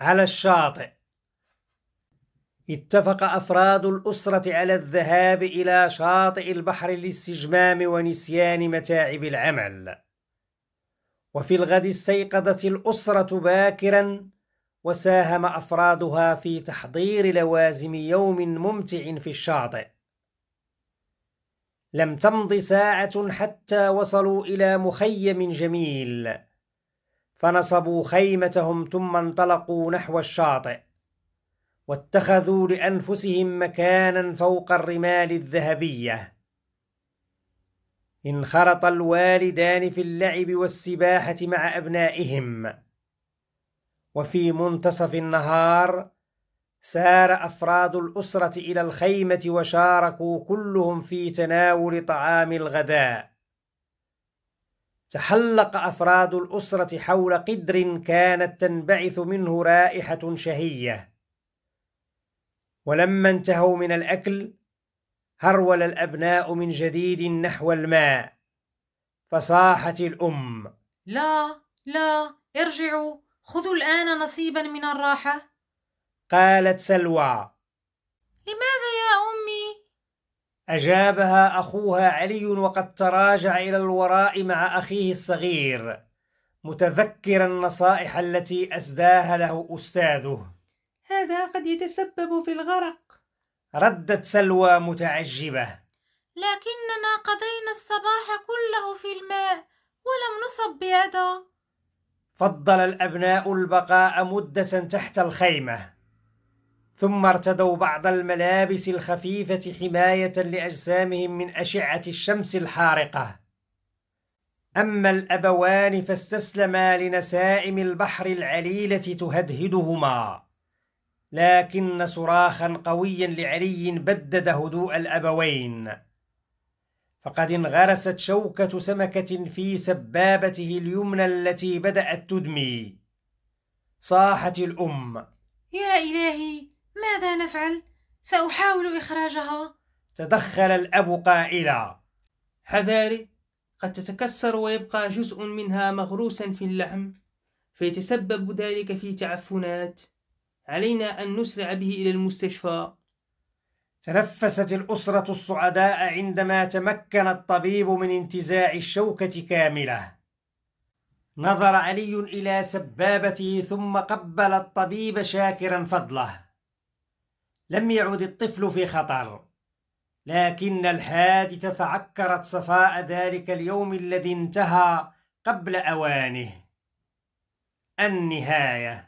على الشاطئ اتفق أفراد الأسرة على الذهاب إلى شاطئ البحر للاستجمام ونسيان متاعب العمل وفي الغد استيقظت الأسرة باكرا وساهم أفرادها في تحضير لوازم يوم ممتع في الشاطئ لم تمض ساعة حتى وصلوا إلى مخيم جميل فنصبوا خيمتهم ثم انطلقوا نحو الشاطئ واتخذوا لأنفسهم مكانا فوق الرمال الذهبية انخرط الوالدان في اللعب والسباحة مع أبنائهم وفي منتصف النهار سار أفراد الأسرة إلى الخيمة وشاركوا كلهم في تناول طعام الغداء تحلق أفراد الأسرة حول قدر كانت تنبعث منه رائحة شهية ولما انتهوا من الأكل هرول الأبناء من جديد نحو الماء فصاحت الأم لا لا ارجعوا خذوا الآن نصيبا من الراحة قالت سلوى لماذا أجابها أخوها علي وقد تراجع إلى الوراء مع أخيه الصغير متذكرا النصائح التي أسداها له أستاذه هذا قد يتسبب في الغرق ردت سلوى متعجبة لكننا قضينا الصباح كله في الماء ولم نصب بيده فضل الأبناء البقاء مدة تحت الخيمة ثم ارتدوا بعض الملابس الخفيفة حماية لأجسامهم من أشعة الشمس الحارقة أما الأبوان فاستسلما لنسائم البحر العليلة تهدهدهما لكن صراخا قويا لعلي بدد هدوء الأبوين فقد انغرست شوكة سمكة في سبابته اليمنى التي بدأت تدمي صاحت الأم يا إلهي ماذا نفعل ساحاول اخراجها تدخل الاب قائلا حذاري قد تتكسر ويبقى جزء منها مغروسا في اللحم فيتسبب ذلك في تعفنات علينا ان نسرع به الى المستشفى تنفست الأسرة الصعداء عندما تمكن الطبيب من انتزاع الشوكة كاملة. نظر علي إلى سبابته ثم قبل الطبيب شاكرا فضله. لم يعد الطفل في خطر لكن الحادثة فعكرت صفاء ذلك اليوم الذي انتهى قبل أوانه النهايه